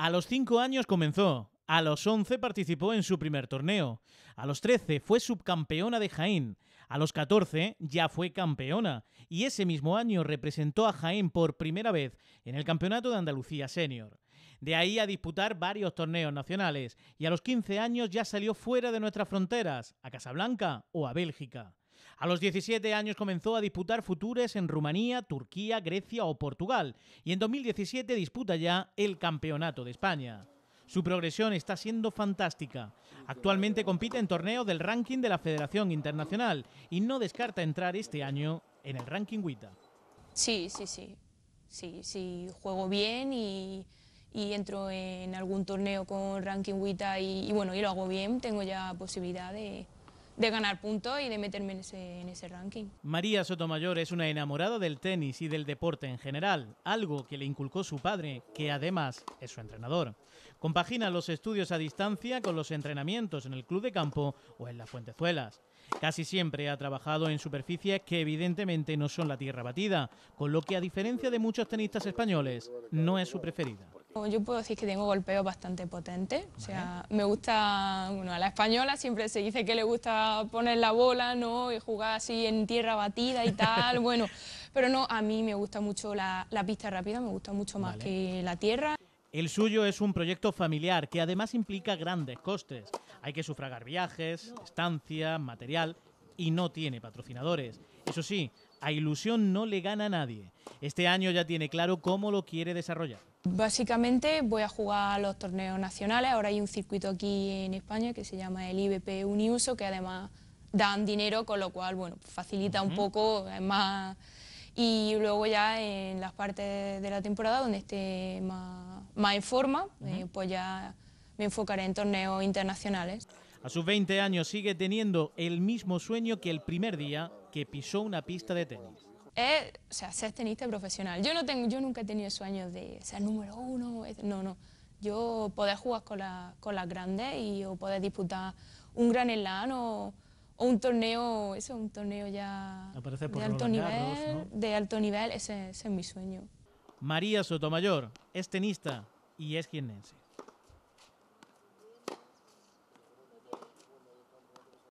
A los 5 años comenzó, a los 11 participó en su primer torneo, a los 13 fue subcampeona de Jaén, a los 14 ya fue campeona y ese mismo año representó a Jaén por primera vez en el Campeonato de Andalucía Senior. De ahí a disputar varios torneos nacionales y a los 15 años ya salió fuera de nuestras fronteras, a Casablanca o a Bélgica. A los 17 años comenzó a disputar futures en Rumanía, Turquía, Grecia o Portugal y en 2017 disputa ya el Campeonato de España. Su progresión está siendo fantástica. Actualmente compite en torneos del ranking de la Federación Internacional y no descarta entrar este año en el ranking WITA. Sí, sí, sí. Sí, juego bien y, entro en algún torneo con ranking WITA bueno, y lo hago bien, tengo ya posibilidad de, de ganar puntos y de meterme en ese, ranking. María Sotomayor es una enamorada del tenis y del deporte en general, algo que le inculcó su padre, que además es su entrenador. Compagina los estudios a distancia con los entrenamientos en el club de campo o en las Fuentezuelas. Casi siempre ha trabajado en superficies que evidentemente no son la tierra batida, con lo que a diferencia de muchos tenistas españoles, no es su preferida. Yo puedo decir que tengo golpeos bastante potentes, o sea, me gusta, bueno, a la española siempre se dice que le gusta poner la bola, ¿no? Y jugar así en tierra batida y tal, bueno, pero no, a mí me gusta mucho la, la pista rápida, me gusta mucho más que la tierra. El suyo es un proyecto familiar que además implica grandes costes. Hay que sufragar viajes, estancia, material y no tiene patrocinadores. Eso sí, a ilusión no le gana nadie. Este año ya tiene claro cómo lo quiere desarrollar. Básicamente voy a jugar a los torneos nacionales. Ahora hay un circuito aquí en España que se llama el IBP Uniuso, que además dan dinero, con lo cual bueno, facilita un poco, más... Y luego ya en las partes de la temporada donde esté más, en forma, eh, pues ya me enfocaré en torneos internacionales. A sus 20 años sigue teniendo el mismo sueño que el primer día que pisó una pista de tenis. Es, eh, o sea, ser tenista profesional. Yo, no tengo, yo nunca he tenido sueños de ser número uno, no, no. Yo poder jugar con, la, con las grandes y poder disputar un gran elán o, un torneo, eso, un torneo ya de, alto nivel, de alto nivel, ese, ese es mi sueño. María Sotomayor es tenista y es quienense